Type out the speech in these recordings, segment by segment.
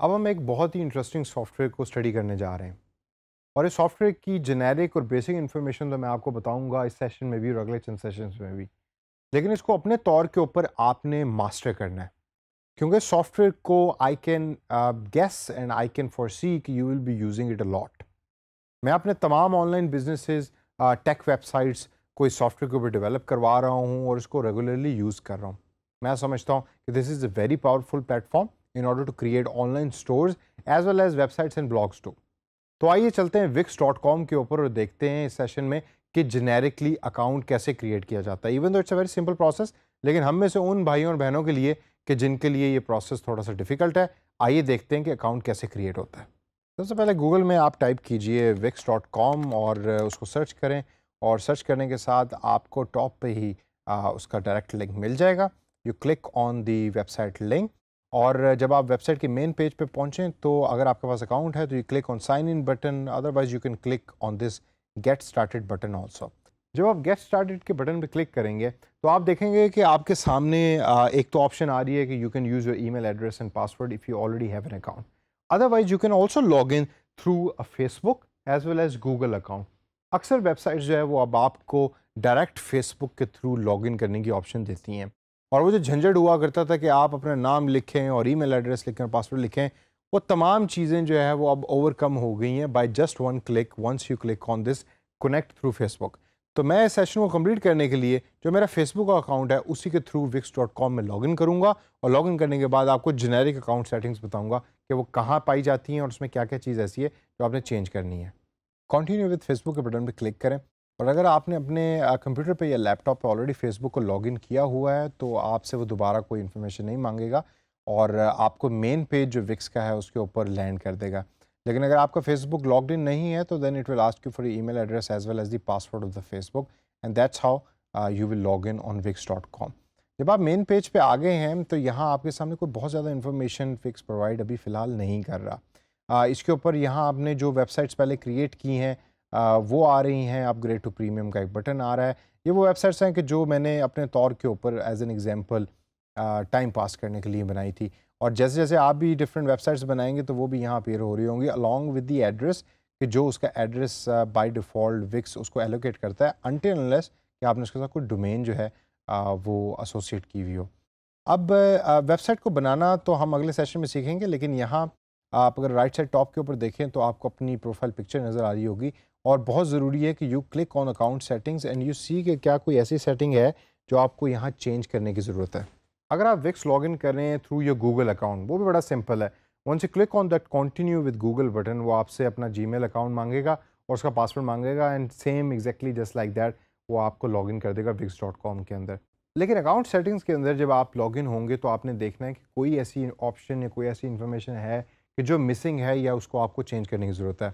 अब हम एक बहुत ही इंटरेस्टिंग सॉफ्टवेयर को स्टडी करने जा रहे हैं और इस सॉफ्टवेयर की जेनेरिक और बेसिक इन्फॉर्मेशन तो मैं आपको बताऊंगा इस सेशन में भी और अगले चंद सेशन में भी लेकिन इसको अपने तौर के ऊपर आपने मास्टर करना है क्योंकि सॉफ्टवेयर को I can guess and I can foresee कि you will be using it a lot मैं अपने तमाम ऑनलाइन बिजनेसेस टेक वेबसाइट्स को इस सॉफ्टवेयर के ऊपर डेवलप करवा रहा हूँ और इसको रेगुलरली यूज़ कर रहा हूँ मैं समझता हूँ कि this is a very powerful platform in order to create online stores as well as websites and blogs too. तो आइए चलते हैं विक्स डॉट कॉम के ऊपर और देखते हैं इस सेशन में कि जेनेरिकली अकाउंट कैसे क्रिएट किया जाता है even though it's a very simple process लेकिन हम में से उन भाइयों और बहनों के लिए कि जिनके लिए ये प्रोसेस थोड़ा सा डिफिकल्ट है आइए देखते हैं कि अकाउंट कैसे क्रिएट होता है सबसे पहले गूगल में आप टाइप कीजिए विक्स डॉट कॉम और उसको सर्च करें और सर्च करने के साथ आपको टॉप पे ही आ, उसका डायरेक्ट लिंक मिल जाएगा you click on the website link और जब आप वेबसाइट के मेन पेज पे पहुँचें तो अगर आपके पास अकाउंट है तो you click on sign in button otherwise you can click on this get started button also जब आप गेट स्टार्टेड के बटन पे क्लिक करेंगे तो आप देखेंगे कि आपके सामने एक तो ऑप्शन आ रही है कि you can use your email address and password if you already have an account otherwise you can also log in through a Facebook as well as Google account अक्सर वेबसाइट जो है वो अब आपको डायरेक्ट फेसबुक के through log करने की option देती हैं और वो जो झंझट हुआ करता था कि आप अपना नाम लिखें और ईमेल एड्रेस लिखें और पासवर्ड लिखें वो तमाम चीज़ें जो है वो अब ओवरकम हो गई हैं by just one click once you click on this connect through Facebook तो मैं इस सेशन को कंप्लीट करने के लिए जो मेरा फेसबुक का अकाउंट है उसी के थ्रू विक्स डॉट कॉम में लॉगिन करूँगा और लॉगिन करने के बाद आपको जेनेरिक अकाउंट सेटिंग्स बताऊँगा कि वो कहाँ पाई जाती हैं और उसमें क्या क्या चीज़ ऐसी है जो आपने चेंज करनी है कंटिन्यू विद फेसबुक के बटन पर क्लिक करें और अगर आपने अपने कंप्यूटर पे या लैपटॉप पे ऑलरेडी फेसबुक को लॉगिन किया हुआ है तो आपसे वो दोबारा कोई इन्फॉर्मेशन नहीं मांगेगा और आपको मेन पेज जो विक्स का है उसके ऊपर लैंड कर देगा लेकिन अगर आपका फेसबुक लॉग इन नहीं है तो then it will ask you for email address as well as the password of the Facebook and that's how you will log in on Wix dot com जब आप main page पे आ गए हैं तो यहाँ आपके सामने कोई बहुत ज़्यादा इन्फॉर्मेशन फिक्स प्रोवाइड अभी फ़िलहाल नहीं कर रहा इसके ऊपर यहाँ आपने जो वेबसाइट्स पहले क्रिएट की हैं वो आ रही हैं अपग्रेड टू प्रीमियम का एक बटन आ रहा है ये वो वेबसाइट्स हैं कि जो मैंने अपने तौर के ऊपर as an example time pass करने के लिए बनाई थी और जैसे जैसे आप भी डिफरेंट वेबसाइट्स बनाएंगे तो वो भी यहाँ अपेयर हो रही होंगी अलॉन्ग विद दी एड्रेस कि जो उसका एड्रेस बाई डिफ़ॉल्ट विक्स उसको एलोकेट करता है अनटेनलेस कि आपने उसके साथ कोई डोमेन जो है आ, वो एसोसिएट की हुई हो अब वेबसाइट को बनाना तो हम अगले सेशन में सीखेंगे लेकिन यहाँ आप अगर राइट साइड टॉप के ऊपर देखें तो आपको अपनी प्रोफाइल पिक्चर नज़र आ रही होगी और बहुत ज़रूरी है कि you click on account settings and you see के क्या कोई ऐसी सेटिंग है जो आपको यहाँ चेंज करने की ज़रूरत है अगर आप विक्स लॉग इन कर रहे हैं थ्रू योर गूगल अकाउंट वो भी बड़ा सिंपल है वन से click on that continue with Google button वो आपसे अपना जी अकाउंट मांगेगा और उसका पासवर्ड मांगेगा and same exactly just like that वो आपको लॉग इन कर देगा विक्स डॉट कॉम के अंदर लेकिन अकाउंट सेटिंग्स के अंदर जब आप लॉग इन होंगे तो आपने देखना है कि कोई ऐसी ऑप्शन या कोई ऐसी इन्फॉर्मेशन है कि जो मिसिंग है या उसको आपको चेंज करने की ज़रूरत है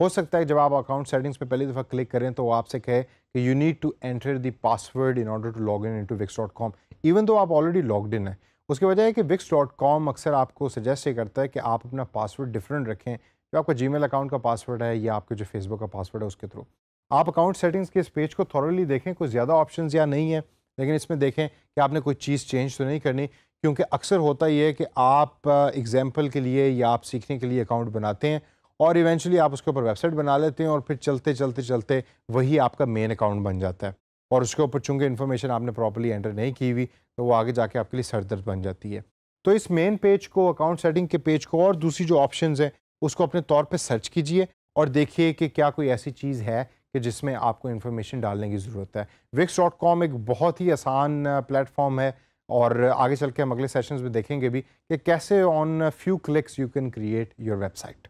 हो सकता है जब आप अकाउंट सेटिंग्स में पहली दफ़ा क्लिक करें तो आपसे कहे कि you need to enter the password in order to log in into Wix dot com even तो आप ऑलरेडी लॉग इन है उसकी वजह है कि विक्स डॉट कॉम अक्सर आपको सजेस्ट ये करता है कि आप अपना पासवर्ड डिफरेंट रखें जो आपका जी अकाउंट का पासवर्ड है या आपके जो फेसबुक का पासवर्ड है उसके थ्रू आप अकाउंट सेटिंग्स के इस पेज को थॉरली देखें कोई ज़्यादा ऑप्शन या नहीं है लेकिन इसमें देखें कि आपने कोई चीज़ चेंज तो नहीं करनी क्योंकि अक्सर होता ही है कि आप एग्जाम्पल के लिए या आप सीखने के लिए अकाउंट बनाते हैं और इवेंचुअली आप उसके ऊपर वेबसाइट बना लेते हैं और फिर चलते चलते चलते वही आपका मेन अकाउंट बन जाता है और उसके ऊपर चूंकि इन्फॉर्मेशन आपने प्रॉपरली एंटर नहीं की हुई तो वो आगे जाके आपके लिए सरदर्द बन जाती है तो इस मेन पेज को अकाउंट सेटिंग के पेज को और दूसरी जो ऑप्शन हैं उसको अपने तौर पर सर्च कीजिए और देखिए कि क्या कोई ऐसी चीज़ है कि जिसमें आपको इन्फॉर्मेशन डालने की ज़रूरत है विक्स डॉट कॉम एक बहुत ही आसान प्लेटफॉर्म है और आगे चल के हम अगले सेशंस में देखेंगे भी कि कैसे on few clicks you can create your website